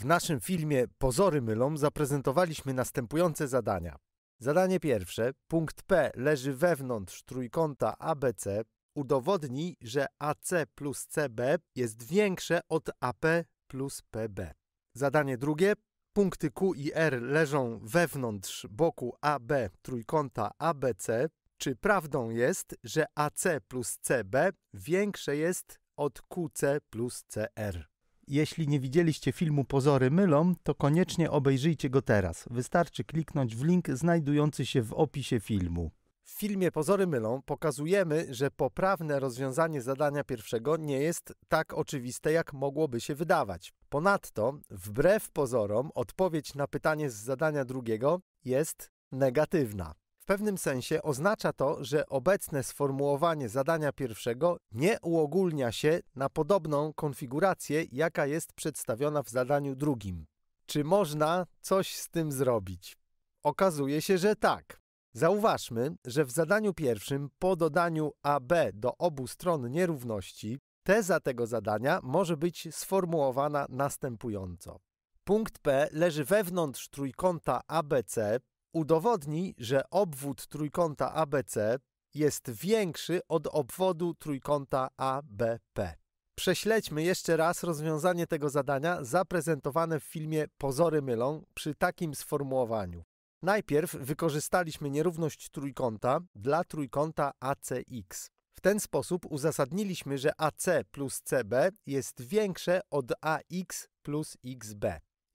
W naszym filmie Pozory mylą zaprezentowaliśmy następujące zadania. Zadanie pierwsze. Punkt P leży wewnątrz trójkąta ABC. Udowodnij, że AC plus CB jest większe od AP plus PB. Zadanie drugie. Punkty Q i R leżą wewnątrz boku AB trójkąta ABC. Czy prawdą jest, że AC plus CB większe jest od QC plus CR? Jeśli nie widzieliście filmu Pozory mylą, to koniecznie obejrzyjcie go teraz. Wystarczy kliknąć w link znajdujący się w opisie filmu. W filmie Pozory mylą pokazujemy, że poprawne rozwiązanie zadania pierwszego nie jest tak oczywiste, jak mogłoby się wydawać. Ponadto, wbrew pozorom, odpowiedź na pytanie z zadania drugiego jest negatywna pewnym sensie oznacza to, że obecne sformułowanie zadania pierwszego nie uogólnia się na podobną konfigurację, jaka jest przedstawiona w zadaniu drugim. Czy można coś z tym zrobić? Okazuje się, że tak. Zauważmy, że w zadaniu pierwszym po dodaniu AB do obu stron nierówności teza tego zadania może być sformułowana następująco. Punkt P leży wewnątrz trójkąta ABC udowodni, że obwód trójkąta ABC jest większy od obwodu trójkąta ABP. Prześledźmy jeszcze raz rozwiązanie tego zadania zaprezentowane w filmie Pozory mylą przy takim sformułowaniu. Najpierw wykorzystaliśmy nierówność trójkąta dla trójkąta ACX. W ten sposób uzasadniliśmy, że AC plus CB jest większe od AX plus XB.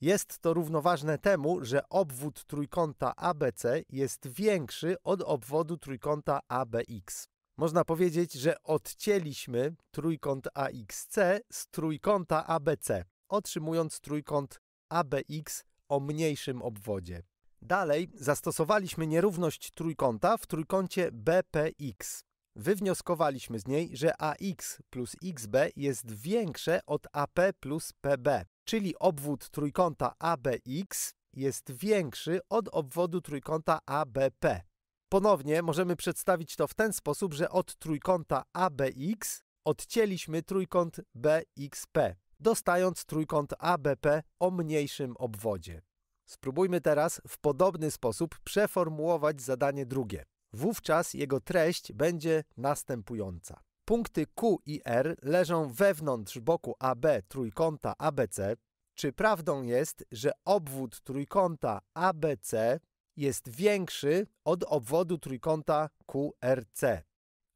Jest to równoważne temu, że obwód trójkąta ABC jest większy od obwodu trójkąta ABX. Można powiedzieć, że odcięliśmy trójkąt AXC z trójkąta ABC, otrzymując trójkąt ABX o mniejszym obwodzie. Dalej zastosowaliśmy nierówność trójkąta w trójkącie BPX. Wywnioskowaliśmy z niej, że AX plus XB jest większe od AP plus PB czyli obwód trójkąta ABX jest większy od obwodu trójkąta ABP. Ponownie możemy przedstawić to w ten sposób, że od trójkąta ABX odcięliśmy trójkąt BXP, dostając trójkąt ABP o mniejszym obwodzie. Spróbujmy teraz w podobny sposób przeformułować zadanie drugie. Wówczas jego treść będzie następująca punkty Q i R leżą wewnątrz boku AB trójkąta ABC, czy prawdą jest, że obwód trójkąta ABC jest większy od obwodu trójkąta QRC?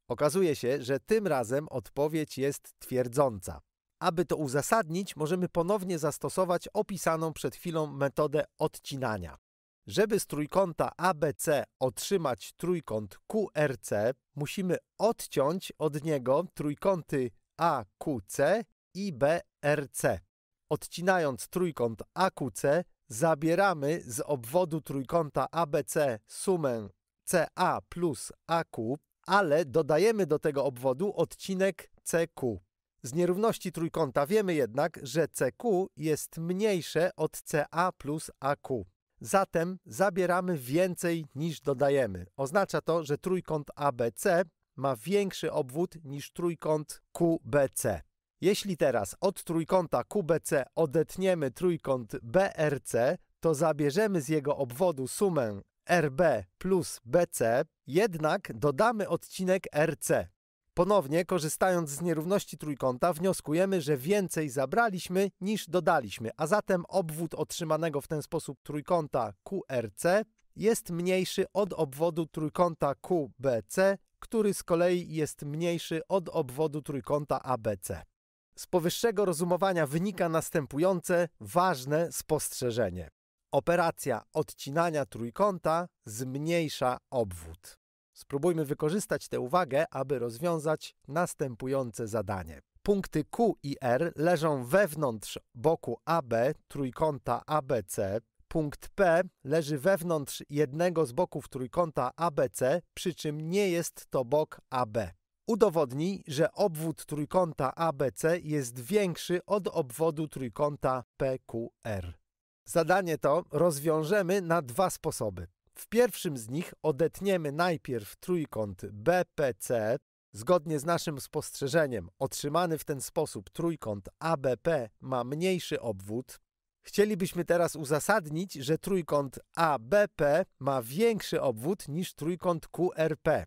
Okazuje się, że tym razem odpowiedź jest twierdząca. Aby to uzasadnić, możemy ponownie zastosować opisaną przed chwilą metodę odcinania. Żeby z trójkąta ABC otrzymać trójkąt QRC, musimy odciąć od niego trójkąty AQC i BRC. Odcinając trójkąt AQC, zabieramy z obwodu trójkąta ABC sumę CA plus AQ, ale dodajemy do tego obwodu odcinek CQ. Z nierówności trójkąta wiemy jednak, że CQ jest mniejsze od CA plus AQ. Zatem zabieramy więcej niż dodajemy. Oznacza to, że trójkąt ABC ma większy obwód niż trójkąt QBC. Jeśli teraz od trójkąta QBC odetniemy trójkąt BRC, to zabierzemy z jego obwodu sumę RB plus BC, jednak dodamy odcinek RC. Ponownie, korzystając z nierówności trójkąta, wnioskujemy, że więcej zabraliśmy niż dodaliśmy, a zatem obwód otrzymanego w ten sposób trójkąta QRC jest mniejszy od obwodu trójkąta QBC, który z kolei jest mniejszy od obwodu trójkąta ABC. Z powyższego rozumowania wynika następujące ważne spostrzeżenie. Operacja odcinania trójkąta zmniejsza obwód. Spróbujmy wykorzystać tę uwagę, aby rozwiązać następujące zadanie. Punkty Q i R leżą wewnątrz boku AB trójkąta ABC. Punkt P leży wewnątrz jednego z boków trójkąta ABC, przy czym nie jest to bok AB. Udowodnij, że obwód trójkąta ABC jest większy od obwodu trójkąta PQR. Zadanie to rozwiążemy na dwa sposoby. W pierwszym z nich odetniemy najpierw trójkąt BPC. Zgodnie z naszym spostrzeżeniem, otrzymany w ten sposób trójkąt ABP ma mniejszy obwód. Chcielibyśmy teraz uzasadnić, że trójkąt ABP ma większy obwód niż trójkąt QRP.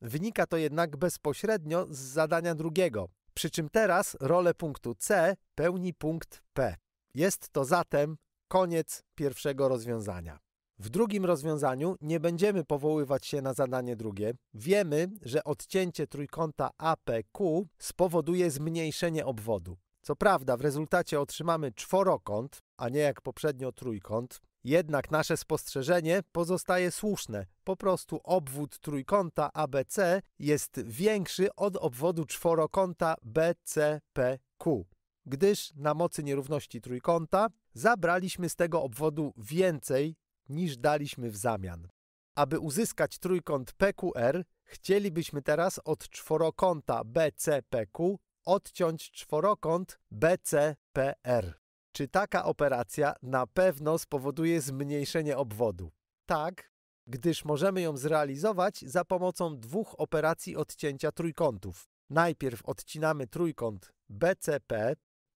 Wynika to jednak bezpośrednio z zadania drugiego, przy czym teraz rolę punktu C pełni punkt P. Jest to zatem koniec pierwszego rozwiązania. W drugim rozwiązaniu nie będziemy powoływać się na zadanie drugie. Wiemy, że odcięcie trójkąta APQ spowoduje zmniejszenie obwodu. Co prawda, w rezultacie otrzymamy czworokąt, a nie jak poprzednio trójkąt. Jednak nasze spostrzeżenie pozostaje słuszne. Po prostu obwód trójkąta ABC jest większy od obwodu czworokąta BCPQ, gdyż na mocy nierówności trójkąta zabraliśmy z tego obwodu więcej niż daliśmy w zamian. Aby uzyskać trójkąt PQR, chcielibyśmy teraz od czworokąta BCPQ odciąć czworokąt BCPR. Czy taka operacja na pewno spowoduje zmniejszenie obwodu? Tak, gdyż możemy ją zrealizować za pomocą dwóch operacji odcięcia trójkątów. Najpierw odcinamy trójkąt BCP,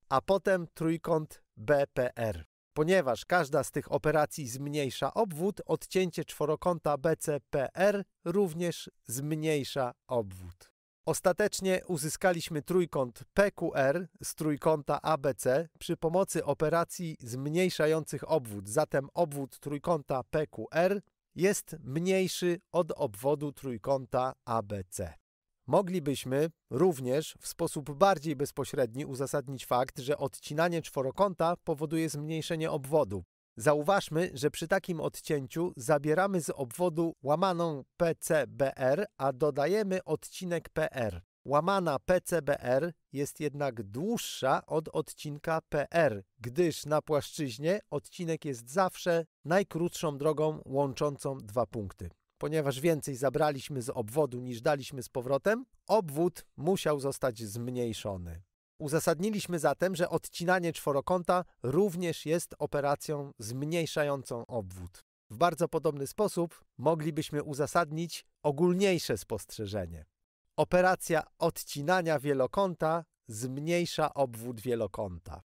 a potem trójkąt BPR. Ponieważ każda z tych operacji zmniejsza obwód, odcięcie czworokąta BCPR również zmniejsza obwód. Ostatecznie uzyskaliśmy trójkąt PQR z trójkąta ABC przy pomocy operacji zmniejszających obwód. Zatem obwód trójkąta PQR jest mniejszy od obwodu trójkąta ABC. Moglibyśmy również w sposób bardziej bezpośredni uzasadnić fakt, że odcinanie czworokąta powoduje zmniejszenie obwodu. Zauważmy, że przy takim odcięciu zabieramy z obwodu łamaną PCBR, a dodajemy odcinek PR. Łamana PCBR jest jednak dłuższa od odcinka PR, gdyż na płaszczyźnie odcinek jest zawsze najkrótszą drogą łączącą dwa punkty ponieważ więcej zabraliśmy z obwodu niż daliśmy z powrotem, obwód musiał zostać zmniejszony. Uzasadniliśmy zatem, że odcinanie czworokąta również jest operacją zmniejszającą obwód. W bardzo podobny sposób moglibyśmy uzasadnić ogólniejsze spostrzeżenie. Operacja odcinania wielokąta zmniejsza obwód wielokąta.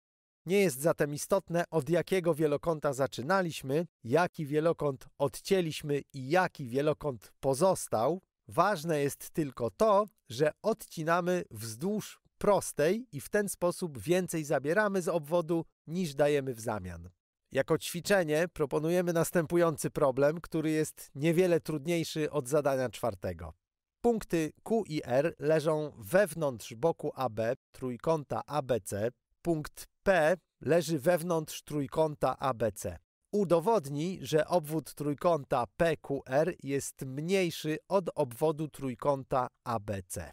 Nie jest zatem istotne, od jakiego wielokąta zaczynaliśmy, jaki wielokąt odcięliśmy i jaki wielokąt pozostał. Ważne jest tylko to, że odcinamy wzdłuż prostej i w ten sposób więcej zabieramy z obwodu niż dajemy w zamian. Jako ćwiczenie proponujemy następujący problem, który jest niewiele trudniejszy od zadania czwartego. Punkty Q i R leżą wewnątrz boku AB trójkąta ABC Punkt P leży wewnątrz trójkąta ABC. Udowodnij, że obwód trójkąta PQR jest mniejszy od obwodu trójkąta ABC.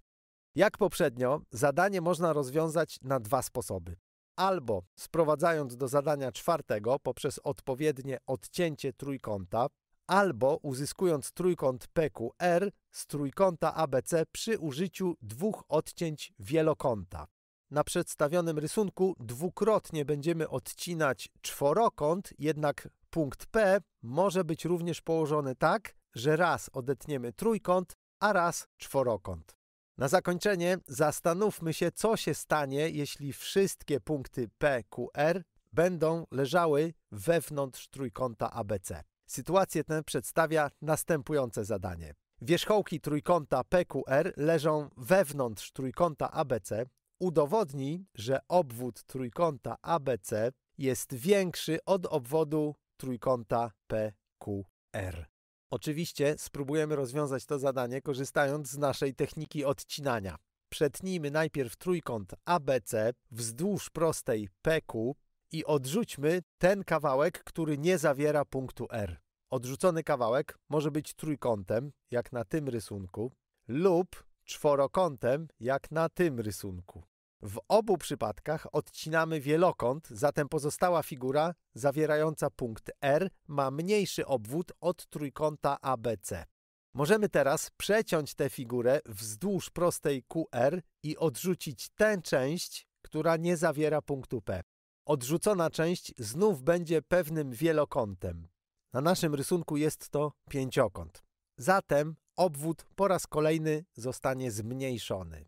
Jak poprzednio, zadanie można rozwiązać na dwa sposoby. Albo sprowadzając do zadania czwartego poprzez odpowiednie odcięcie trójkąta, albo uzyskując trójkąt PQR z trójkąta ABC przy użyciu dwóch odcięć wielokąta. Na przedstawionym rysunku dwukrotnie będziemy odcinać czworokąt, jednak punkt P może być również położony tak, że raz odetniemy trójkąt, a raz czworokąt. Na zakończenie zastanówmy się, co się stanie, jeśli wszystkie punkty PQR będą leżały wewnątrz trójkąta ABC. Sytuację tę przedstawia następujące zadanie. Wierzchołki trójkąta PQR leżą wewnątrz trójkąta ABC, udowodni, że obwód trójkąta ABC jest większy od obwodu trójkąta PQR. Oczywiście spróbujemy rozwiązać to zadanie korzystając z naszej techniki odcinania. Przetnijmy najpierw trójkąt ABC wzdłuż prostej PQ i odrzućmy ten kawałek, który nie zawiera punktu R. Odrzucony kawałek może być trójkątem, jak na tym rysunku, lub czworokątem, jak na tym rysunku. W obu przypadkach odcinamy wielokąt, zatem pozostała figura zawierająca punkt R ma mniejszy obwód od trójkąta ABC. Możemy teraz przeciąć tę figurę wzdłuż prostej QR i odrzucić tę część, która nie zawiera punktu P. Odrzucona część znów będzie pewnym wielokątem. Na naszym rysunku jest to pięciokąt. Zatem obwód po raz kolejny zostanie zmniejszony.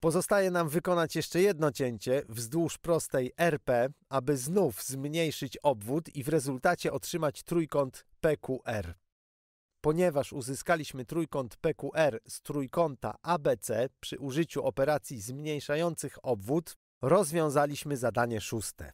Pozostaje nam wykonać jeszcze jedno cięcie wzdłuż prostej RP, aby znów zmniejszyć obwód i w rezultacie otrzymać trójkąt PQR. Ponieważ uzyskaliśmy trójkąt PQR z trójkąta ABC przy użyciu operacji zmniejszających obwód, rozwiązaliśmy zadanie szóste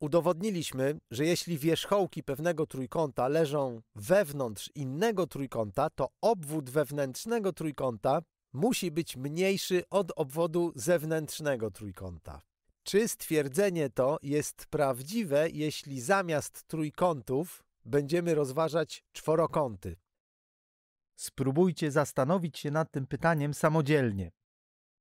udowodniliśmy, że jeśli wierzchołki pewnego trójkąta leżą wewnątrz innego trójkąta, to obwód wewnętrznego trójkąta musi być mniejszy od obwodu zewnętrznego trójkąta. Czy stwierdzenie to jest prawdziwe, jeśli zamiast trójkątów będziemy rozważać czworokąty? Spróbujcie zastanowić się nad tym pytaniem samodzielnie.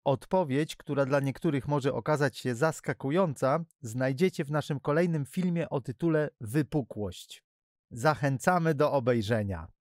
Odpowiedź, która dla niektórych może okazać się zaskakująca, znajdziecie w naszym kolejnym filmie o tytule Wypukłość. Zachęcamy do obejrzenia.